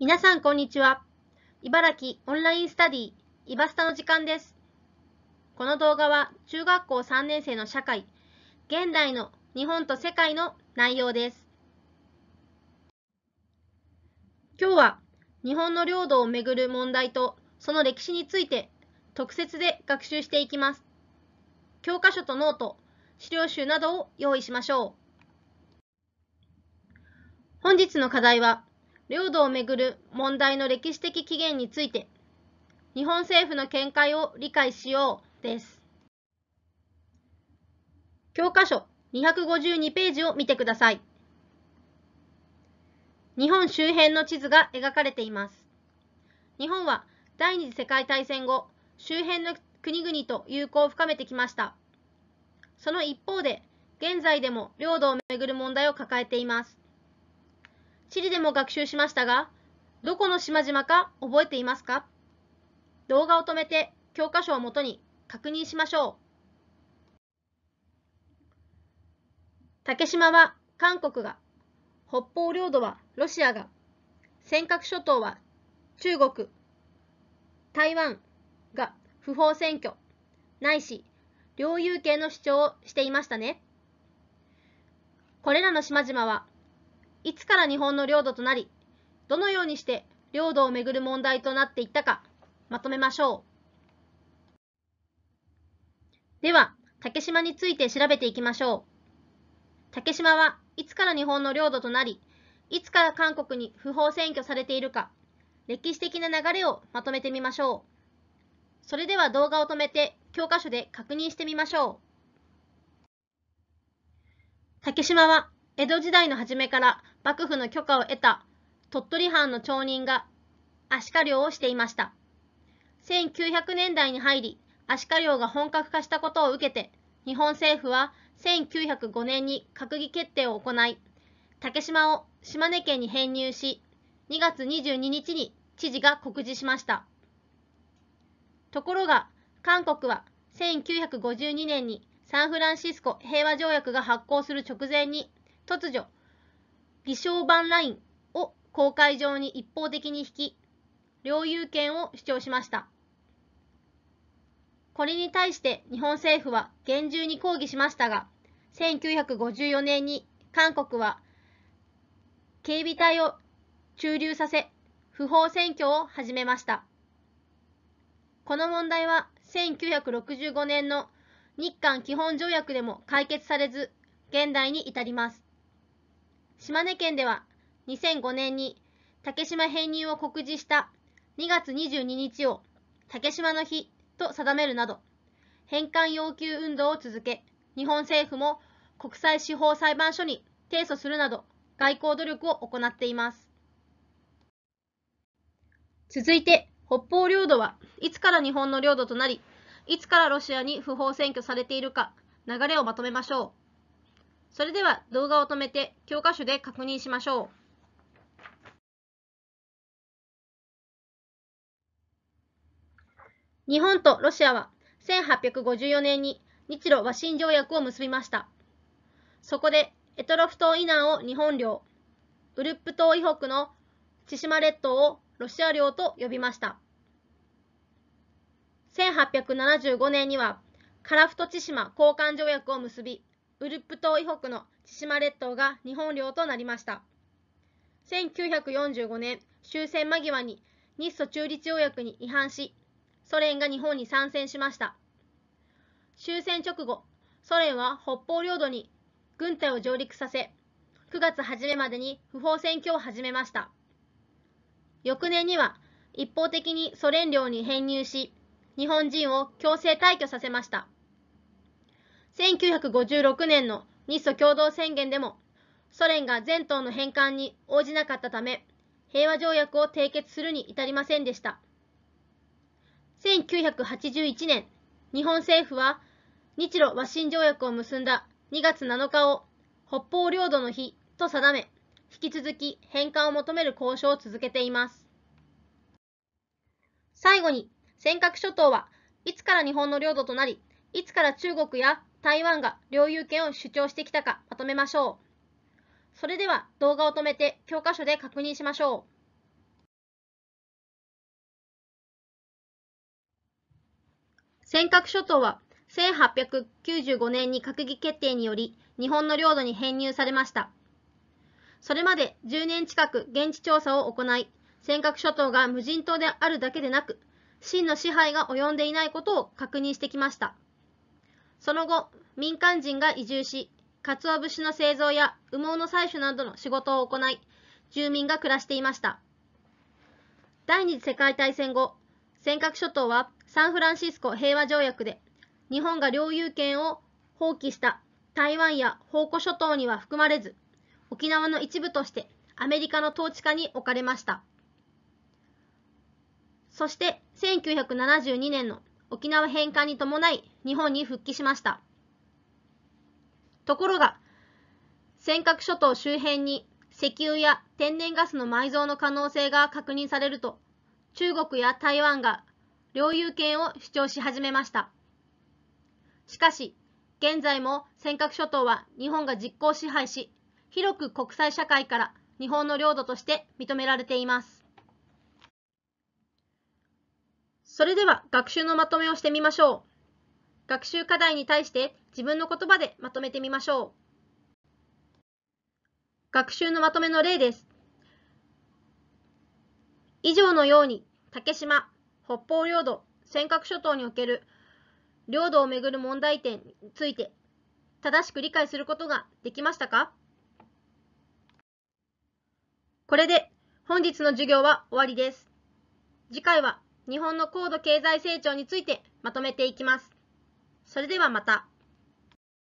皆さん、こんにちは。茨城オンラインスタディ、イバスタの時間です。この動画は、中学校3年生の社会、現代の日本と世界の内容です。今日は、日本の領土をめぐる問題と、その歴史について、特設で学習していきます。教科書とノート、資料集などを用意しましょう。本日の課題は、領土をめぐる問題の歴史的起源について、日本政府の見解を理解しようです。教科書252ページを見てください。日本周辺の地図が描かれています。日本は第二次世界大戦後、周辺の国々と友好を深めてきました。その一方で、現在でも領土をめぐる問題を抱えています。地理でも学習しましたが、どこの島々か覚えていますか動画を止めて教科書をもとに確認しましょう。竹島は韓国が、北方領土はロシアが、尖閣諸島は中国、台湾が不法占拠、ないし領有権の主張をしていましたね。これらの島々はいつから日本の領土となり、どのようにして領土をめぐる問題となっていったか、まとめましょう。では、竹島について調べていきましょう。竹島はいつから日本の領土となり、いつから韓国に不法占拠されているか、歴史的な流れをまとめてみましょう。それでは動画を止めて教科書で確認してみましょう。竹島は江戸時代の初めから幕府の許可を得た鳥取藩の町人が足利漁をしていました。1900年代に入り、足利漁が本格化したことを受けて、日本政府は1905年に閣議決定を行い、竹島を島根県に編入し、2月22日に知事が告示しました。ところが、韓国は1952年にサンフランシスコ平和条約が発効する直前に突如、偽証版ラインを公海上に一方的に引き、領有権を主張しました。これに対して日本政府は厳重に抗議しましたが、1954年に韓国は警備隊を駐留させ、不法占拠を始めました。この問題は1965年の日韓基本条約でも解決されず、現代に至ります。島根県では2005年に竹島編入を告示した2月22日を竹島の日と定めるなど、返還要求運動を続け、日本政府も国際司法裁判所に提訴するなど、外交努力を行っています。続いて、北方領土はいつから日本の領土となり、いつからロシアに不法占拠されているか、流れをまとめましょう。それでは動画を止めて教科書で確認しましょう。日本とロシアは1854年に日露和親条約を結びました。そこで、択ト島以南を日本領、ウルップ島以北の千島列島をロシア領と呼びました。1875年には、樺太千島交換条約を結び、ウルップ島以北の千島列島が日本領となりました。1945年終戦間際に日ソ中立条約に違反し、ソ連が日本に参戦しました。終戦直後、ソ連は北方領土に軍隊を上陸させ、9月初めまでに不法占拠を始めました。翌年には一方的にソ連領に編入し、日本人を強制退去させました。1956年の日ソ共同宣言でも、ソ連が全島の返還に応じなかったため、平和条約を締結するに至りませんでした。1981年、日本政府は日露和親条約を結んだ2月7日を北方領土の日と定め、引き続き返還を求める交渉を続けています。最後に、尖閣諸島はいつから日本の領土となり、いつから中国や台湾が領有権を主張してきたかまとめましょう。それでは動画を止めて教科書で確認しましょう。尖閣諸島は1895年に閣議決定により日本の領土に編入されました。それまで10年近く現地調査を行い、尖閣諸島が無人島であるだけでなく、真の支配が及んでいないことを確認してきました。その後、民間人が移住し、鰹節の製造や羽毛の採取などの仕事を行い、住民が暮らしていました。第二次世界大戦後、尖閣諸島はサンフランシスコ平和条約で、日本が領有権を放棄した台湾や宝庫諸島には含まれず、沖縄の一部としてアメリカの統治下に置かれました。そして1972年の沖縄返還に伴い日本に復帰しました。ところが、尖閣諸島周辺に石油や天然ガスの埋蔵の可能性が確認されると、中国や台湾が領有権を主張し始めました。しかし、現在も尖閣諸島は日本が実効支配し、広く国際社会から日本の領土として認められています。それでは学習のまとめをしてみましょう。学習課題に対して自分の言葉でまとめてみましょう。学習のまとめの例です。以上のように竹島、北方領土、尖閣諸島における領土をめぐる問題点について正しく理解することができましたかこれで本日の授業は終わりです。次回は日本の高度経済成長についてまとめていきます。それではまた。